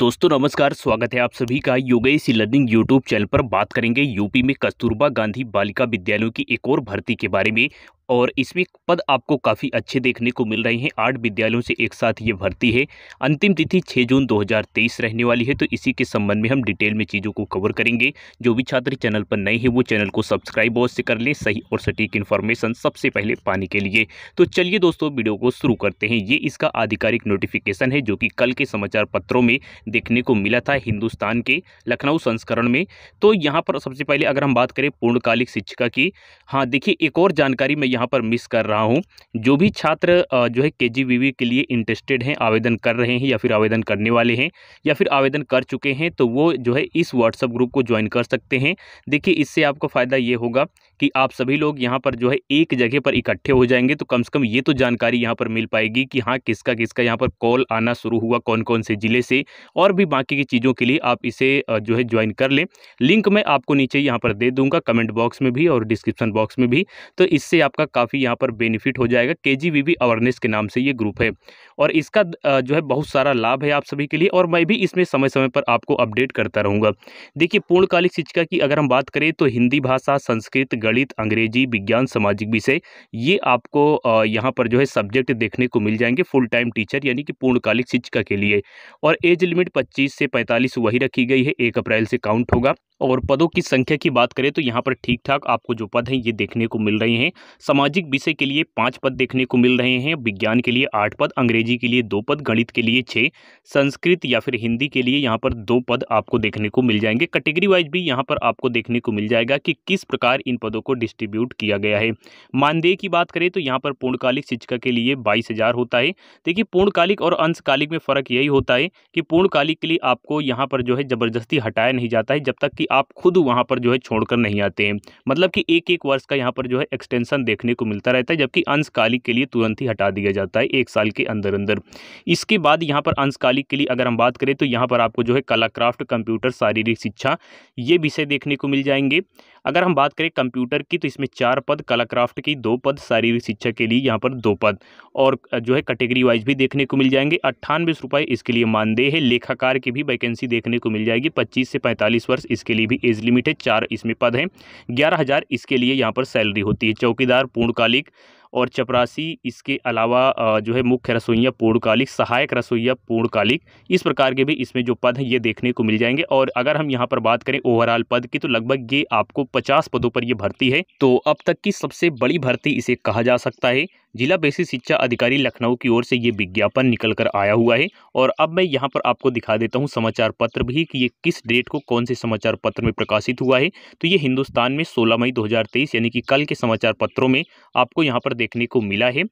दोस्तों नमस्कार स्वागत है आप सभी का योगेश लर्निंग यूट्यूब चैनल पर बात करेंगे यूपी में कस्तूरबा गांधी बालिका विद्यालयों की एक और भर्ती के बारे में और इसमें पद आपको काफ़ी अच्छे देखने को मिल रहे हैं आठ विद्यालयों से एक साथ ये भर्ती है अंतिम तिथि 6 जून 2023 रहने वाली है तो इसी के संबंध में हम डिटेल में चीज़ों को कवर करेंगे जो भी छात्र चैनल पर नए हैं वो चैनल को सब्सक्राइब अवश्य कर लें सही और सटीक इन्फॉर्मेशन सबसे पहले पाने के लिए तो चलिए दोस्तों वीडियो को शुरू करते हैं ये इसका आधिकारिक नोटिफिकेशन है जो कि कल के समाचार पत्रों में देखने को मिला था हिंदुस्तान के लखनऊ संस्करण में तो यहाँ पर सबसे पहले अगर हम बात करें पूर्णकालिक शिक्षिका की हाँ देखिए एक और जानकारी मैं यहाँ पर मिस कर रहा हूँ जो भी छात्र जो है के के लिए इंटरेस्टेड हैं आवेदन कर रहे हैं या फिर आवेदन करने वाले हैं या फिर आवेदन कर चुके हैं तो वो जो है इस व्हाट्सअप ग्रुप को ज्वाइन कर सकते हैं देखिए इससे आपको फ़ायदा ये होगा कि आप सभी लोग यहाँ पर जो है एक जगह पर इकट्ठे हो जाएंगे तो कम से कम ये तो जानकारी यहाँ पर मिल पाएगी कि हाँ किसका किसका यहाँ पर कॉल आना शुरू हुआ कौन कौन से ज़िले से और भी बाकी की चीज़ों के लिए आप इसे जो है ज्वाइन कर लें लिंक मैं आपको नीचे यहाँ पर दे दूँगा कमेंट बॉक्स में भी और डिस्क्रिप्शन बॉक्स में भी तो इससे आपका काफ़ी यहाँ पर बेनिफिट हो जाएगा के जी अवेयरनेस के नाम से ये ग्रुप है और इसका जो है बहुत सारा लाभ है आप सभी के लिए और मैं भी इसमें समय समय पर आपको अपडेट करता रहूँगा देखिए पूर्णकालिक शिक्षिका की अगर हम बात करें तो हिंदी भाषा संस्कृत गणित अंग्रेजी विज्ञान सामाजिक विषय ये आपको यहाँ पर जो है सब्जेक्ट देखने को मिल जाएंगे फुल टाइम टीचर यानी कि पूर्णकालिक शिक्षिका के लिए और एज लिमिट पच्चीस से पैंतालीस वही रखी गई है एक अप्रैल से काउंट होगा और पदों की संख्या की बात करें तो यहाँ पर ठीक ठाक आपको जो पद हैं ये देखने को मिल रहे हैं सामाजिक विषय के लिए पाँच पद देखने को मिल रहे हैं विज्ञान के लिए आठ पद अंग्रेजी के लिए दो पद गणित के लिए छः संस्कृत या फिर हिंदी के लिए यहाँ पर दो पद आपको देखने को मिल जाएंगे कैटेगरी वाइज भी यहाँ पर आपको देखने को मिल जाएगा कि किस प्रकार इन पदों को डिस्ट्रीब्यूट किया गया है मानदेय की बात करें तो यहाँ पर पूर्णकालिक शिक्षिका के लिए बाईस होता है देखिए पूर्णकालिक और अंशकालिक में फ़र्क यही होता है कि पूर्णकालिक के लिए आपको यहाँ पर जो है ज़बरदस्ती हटाया नहीं जाता है जब तक कि आप खुद वहाँ पर जो है छोड़कर नहीं आते हैं मतलब कि एक एक वर्ष का यहाँ पर जो है एक्सटेंशन देखने को मिलता रहता है जबकि अंशकालिक के लिए तुरंत ही हटा दिया जाता है एक साल के अंदर अंदर इसके बाद यहाँ पर अंशकालिक के लिए अगर हम बात करें तो यहाँ पर आपको जो है कलाक्राफ्ट कंप्यूटर शारीरिक शिक्षा ये विषय देखने को मिल जाएंगे अगर हम बात करें कंप्यूटर की तो इसमें चार पद कलाक्राफ्ट की दो पद शारीरिक शिक्षा के लिए यहाँ पर दो पद और जो है कैटेगरी वाइज भी देखने को मिल जाएंगे अट्ठानवे रुपये इसके लिए मानदेय है लेखाकार की भी वैकेंसी देखने को मिल जाएगी पच्चीस से पैंतालीस वर्ष इसके लिए भी एज लिमिट है चार इसमें पद हैं ग्यारह इसके लिए यहाँ पर सैलरी होती है चौकीदार पूर्णकालिक और चपरासी इसके अलावा जो है मुख्य रसोइया पूर्णकालिक सहायक रसोइया पूर्णकालिक इस प्रकार के भी इसमें जो पद हैं ये देखने को मिल जाएंगे और अगर हम यहाँ पर बात करें ओवरऑल पद की तो लगभग ये आपको पचास पदों पर ये भर्ती है तो अब तक की सबसे बड़ी भर्ती इसे कहा जा सकता है जिला बेसिक शिक्षा अधिकारी लखनऊ की ओर से ये विज्ञापन निकल कर आया हुआ है और अब मैं यहाँ पर आपको दिखा देता हूँ समाचार पत्र भी कि ये किस डेट को कौन से समाचार पत्र में प्रकाशित हुआ है तो ये हिंदुस्तान में 16 मई 2023 यानी कि कल के समाचार पत्रों में आपको यहाँ पर देखने को मिला है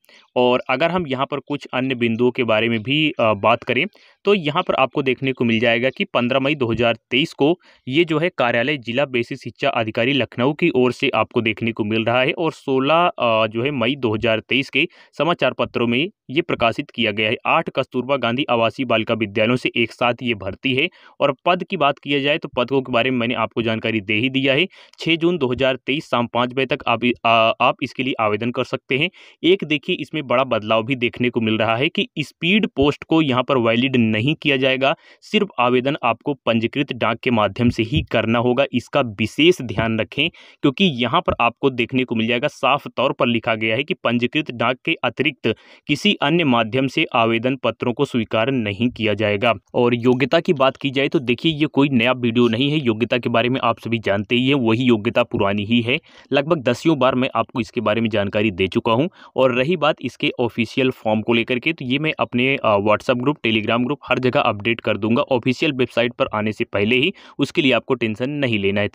और अगर हम यहाँ पर कुछ अन्य बिंदुओं के बारे में भी बात करें तो यहाँ पर आपको देखने को मिल जाएगा कि 15 मई 2023 को ये जो है कार्यालय जिला बेसिक शिक्षा अधिकारी लखनऊ की ओर से आपको देखने को मिल रहा है और 16 जो है मई 2023 के समाचार पत्रों में ये प्रकाशित किया गया है आठ कस्तूरबा गांधी आवासीय बालिका विद्यालयों से एक साथ ये भर्ती है और पद की बात किया जाए तो पदों के बारे में मैंने आपको जानकारी दे ही दिया है छः जून 2023 शाम पाँच बजे तक आप आ, आप इसके लिए आवेदन कर सकते हैं एक देखिए इसमें बड़ा बदलाव भी देखने को मिल रहा है कि स्पीड पोस्ट को यहाँ पर वैलिड नहीं किया जाएगा सिर्फ आवेदन आपको पंजीकृत डाक के माध्यम से ही करना होगा इसका विशेष ध्यान रखें क्योंकि यहाँ पर आपको देखने को मिल जाएगा साफ तौर पर लिखा गया है कि पंजीकृत डाक के अतिरिक्त किसी अन्य माध्यम से आवेदन पत्रों को स्वीकार नहीं किया जाएगा और योग्यता की बात की जाए तो देखिए ये कोई नया वीडियो नहीं है योग्यता के बारे में आप सभी जानते ही है वही योग्यता पुरानी ही है लगभग दसियों बार मैं आपको इसके बारे में जानकारी दे चुका हूँ और रही बात इसके ऑफिशियल फॉर्म को लेकर के तो ये मैं अपने व्हाट्सअप ग्रुप टेलीग्राम ग्रुप हर जगह अपडेट कर दूंगा ऑफिशियल वेबसाइट पर आने से पहले ही उसके लिए आपको टेंशन नहीं लेना है